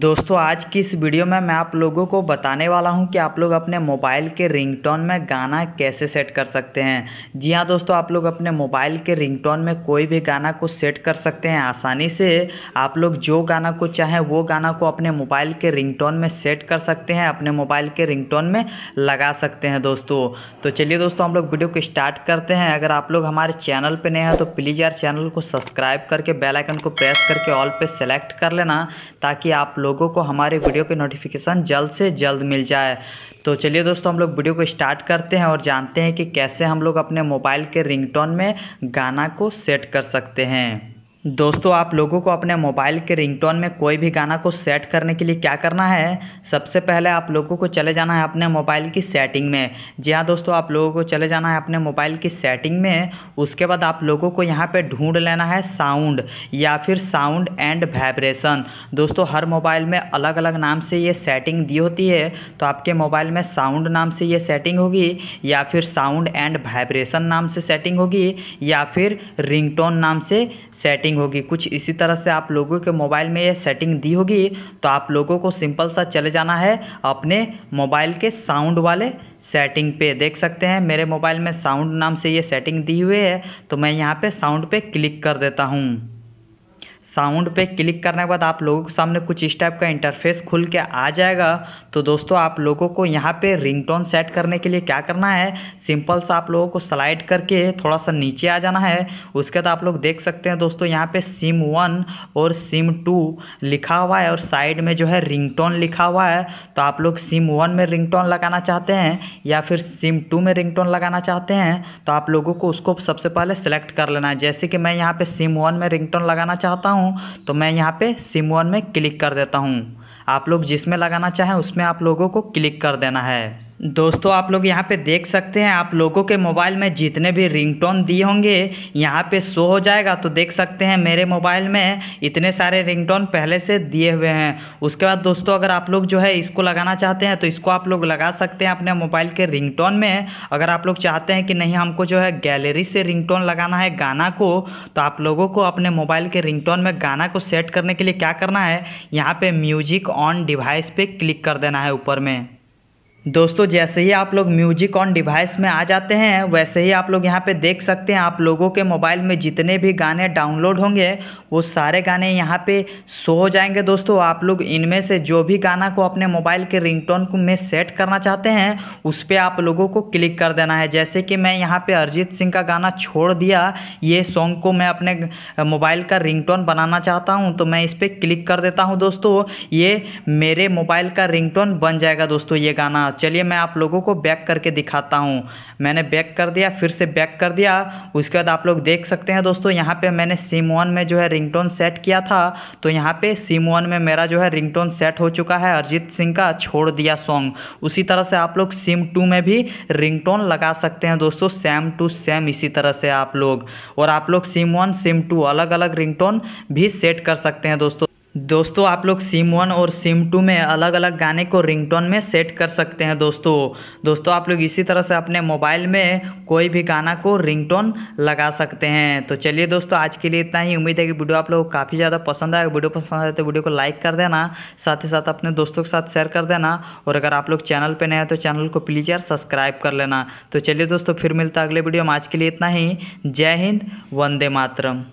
दोस्तों आज की इस वीडियो में मैं आप लोगों को बताने वाला हूं कि आप लोग अपने मोबाइल के रिंगटोन में गाना कैसे सेट कर सकते हैं जी हां दोस्तों आप लोग अपने मोबाइल के रिंगटोन में कोई भी गाना को सेट कर सकते हैं आसानी से आप लोग जो गाना को चाहें वो गाना को अपने मोबाइल के रिंगटोन में सेट कर सकते हैं अपने मोबाइल के रिंग में लगा सकते हैं दोस्तों तो चलिए दोस्तों हम लोग वीडियो को स्टार्ट करते हैं अगर आप लोग हमारे चैनल पर नए हैं तो प्लीज़ यार चैनल को सब्सक्राइब करके बेलाइकन को प्रेस करके ऑल पर सेलेक्ट कर लेना ताकि आप लोगों को हमारे वीडियो के नोटिफिकेशन जल्द से जल्द मिल जाए तो चलिए दोस्तों हम लोग वीडियो को स्टार्ट करते हैं और जानते हैं कि कैसे हम लोग अपने मोबाइल के रिंगटोन में गाना को सेट कर सकते हैं दोस्तों आप लोगों को अपने मोबाइल के रिंगटोन में कोई भी गाना को सेट करने के लिए क्या करना है सबसे पहले आप लोगों को चले जाना है अपने मोबाइल की सेटिंग में जी हाँ दोस्तों आप लोगों को चले जाना है अपने मोबाइल की सेटिंग में उसके बाद आप लोगों को यहाँ पे ढूंढ लेना है साउंड या फिर साउंड एंड वाइब्रेशन दोस्तों हर मोबाइल में अलग अलग नाम से ये सेटिंग दी होती है तो आपके मोबाइल में साउंड नाम से ये सेटिंग होगी या फिर साउंड एंड वाइब्रेशन नाम से सेटिंग होगी या फिर रिंगटोन नाम से सेटिंग सेटिंग होगी कुछ इसी तरह से आप लोगों के मोबाइल में यह सेटिंग दी होगी तो आप लोगों को सिंपल सा चले जाना है अपने मोबाइल के साउंड वाले सेटिंग पे देख सकते हैं मेरे मोबाइल में साउंड नाम से ये सेटिंग दी हुई है तो मैं यहाँ पे साउंड पे क्लिक कर देता हूँ साउंड पे क्लिक करने के बाद आप लोगों के सामने कुछ इस टाइप का इंटरफेस खुल के आ जाएगा तो दोस्तों आप लोगों को यहाँ पे रिंगटोन सेट करने के लिए क्या करना है सिंपल सा आप लोगों को स्लाइड करके थोड़ा सा नीचे आ जाना है उसके बाद आप लोग देख सकते हैं दोस्तों यहाँ पे सिम वन और सिम टू लिखा हुआ है और साइड में जो है रिंग लिखा हुआ है तो आप लोग सिम वन में रिंग लगाना चाहते हैं या फिर सिम टू में रिंग लगाना चाहते हैं तो आप लोगों को उसको सबसे पहले सेलेक्ट कर लेना है जैसे कि मैं यहाँ पर सिम वन में रिंग लगाना चाहता हूँ हूँ तो मैं यहाँ पे सिम वन में क्लिक कर देता हूँ आप लोग जिसमें लगाना चाहें उसमें आप लोगों को क्लिक कर देना है दोस्तों आप लोग यहाँ पे देख सकते हैं आप लोगों के मोबाइल में जितने भी रिंगटोन दिए होंगे यहाँ पे शो हो जाएगा तो देख सकते हैं मेरे मोबाइल में इतने सारे रिंगटोन पहले से दिए हुए हैं उसके बाद दोस्तों अगर आप लोग जो है इसको लगाना चाहते हैं तो इसको आप लोग लगा सकते हैं अपने मोबाइल के रिंग में अगर आप लोग चाहते हैं कि नहीं हमको जो है गैलरी से रिंग लगाना है गाना को तो आप लोगों को अपने मोबाइल के रिंग में गाना को सेट करने के लिए क्या करना है यहाँ पर म्यूजिक ऑन डिवाइस पर क्लिक कर देना है ऊपर में दोस्तों जैसे ही आप लोग म्यूजिक ऑन डिवाइस में आ जाते हैं वैसे ही आप लोग यहाँ पे देख सकते हैं आप लोगों के मोबाइल में जितने भी गाने डाउनलोड होंगे वो सारे गाने यहाँ पे शो हो जाएंगे दोस्तों आप लोग इनमें से जो भी गाना को अपने मोबाइल के रिंगटोन में सेट करना चाहते हैं उस पर आप लोगों को क्लिक कर देना है जैसे कि मैं यहाँ पर अरिजीत सिंह का गाना छोड़ दिया ये सॉन्ग को मैं अपने मोबाइल का रिंग बनाना चाहता हूँ तो मैं इस पर क्लिक कर देता हूँ दोस्तों ये मेरे मोबाइल का रिंग बन जाएगा दोस्तों ये गाना चलिए मैं आप लोगों को बैक करके दिखाता हूँ मैंने बैक कर दिया फिर से बैक कर दिया उसके बाद आप लोग देख सकते हैं दोस्तों यहाँ पे मैंने सिम वन में जो है रिंगटोन सेट किया था तो यहाँ पे सिम वन में मेरा जो है रिंगटोन सेट हो चुका है अरिजीत सिंह का छोड़ दिया सॉन्ग उसी तरह से आप लोग सिम टू में भी रिंगटोन लगा सकते हैं दोस्तों सेम टू सेम इसी तरह से आप लोग और आप लोग सिम वन सिम टू अलग अलग रिंगटोन भी सेट कर सकते हैं दोस्तों दोस्तों आप लोग सिम वन और सिम टू में अलग अलग गाने को रिंगटोन में सेट कर सकते हैं दोस्तों दोस्तों आप लोग इसी तरह से अपने मोबाइल में कोई भी गाना को रिंगटोन लगा सकते हैं तो चलिए दोस्तों आज के लिए इतना ही उम्मीद है कि वीडियो आप लोगों को काफ़ी ज़्यादा पसंद आएगा वीडियो पसंद आए तो वीडियो को लाइक कर देना साथ ही साथ अपने दोस्तों के साथ शेयर कर देना और अगर आप लोग चैनल पर नए हैं तो चैनल को प्लीज़ यार सब्सक्राइब कर लेना तो चलिए दोस्तों फिर मिलता अगले वीडियो में आज के लिए इतना ही जय हिंद वंदे मातरम